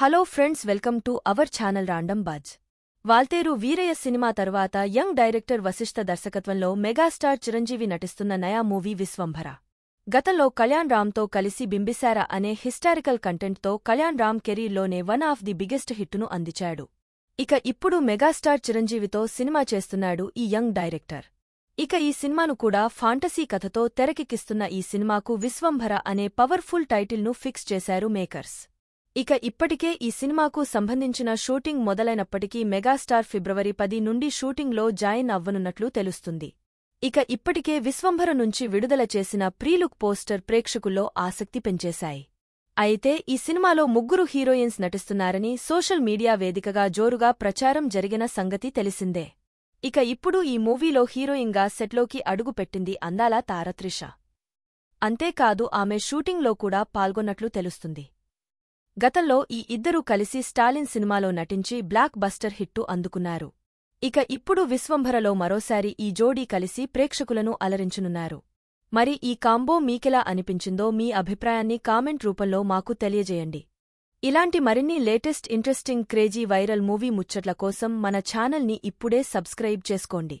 hello friends welcome to our channel random buzz Waltair Veerayya cinema తర్వాత young director Vasishta దర్శకత్వంలో megastar Chiranjeevi నటిస్తున్న నయా మూవీ విశ్వంభర గతంలో కళ్యాణ్ రామ్తో కలిసి బింబిసార అనే హిస్టారికల్ కంటెంట్తో కళ్యాణ్ రామ్ కెరీర్లోనే వన్ ఆఫ్ ది బిగ్గెస్ట్ హిట్టును అందించాడు ఇక ఇప్పుడు మెగాస్టార్ చిరంజీవితో సినిమా చేస్తున్నాడు ఈ యంగ్ డైరెక్టర్ ఇక ఈ సినిమాను కూడా ఫాంటసీ కథతో తెరకెక్కిస్తున్న ఈ సినిమాకు విశ్వంభర అనే పవర్ఫుల్ టైటిల్ను ఫిక్స్ చేశారు మేకర్స్ ఇక ఇప్పటికే ఈ సినిమాకు సంబంధించిన షూటింగ్ మొదలైనప్పటికీ మెగాస్టార్ ఫిబ్రవరి పది నుండి షూటింగ్లో జాయిన్ అవ్వనున్నట్లు తెలుస్తుంది ఇక ఇప్పటికే విశ్వంభర నుంచి విడుదల చేసిన ప్రీలుక్ పోస్టర్ ప్రేక్షకుల్లో ఆసక్తి పెంచేశాయి అయితే ఈ సినిమాలో ముగ్గురు హీరోయిన్స్ నటిస్తున్నారని సోషల్ మీడియా వేదికగా జోరుగా ప్రచారం జరిగిన సంగతి తెలిసిందే ఇక ఇప్పుడు ఈ మూవీలో హీరోయిన్గా సెట్లోకి అడుగుపెట్టింది అందాల తారత్రిష అంతేకాదు ఆమె షూటింగ్లో కూడా పాల్గొన్నట్లు తెలుస్తుంది గతంలో ఈ ఇద్దరూ కలిసి స్టాలిన్ సినిమాలో నటించి బ్లాక్ బస్టర్ హిట్టు అందుకున్నారు ఇక ఇప్పుడు విశ్వంభరలో మరోసారి ఈ జోడీ కలిసి ప్రేక్షకులను అలరించనున్నారు మరి ఈ కాంబో మీకెలా అనిపించిందో మీ అభిప్రాయాన్ని కామెంట్ రూపంలో మాకు తెలియజేయండి ఇలాంటి మరిన్ని latest interesting crazy viral movie ముచ్చట్ల కోసం మన ఛానల్ని ఇప్పుడే సబ్స్క్రైబ్ చేసుకోండి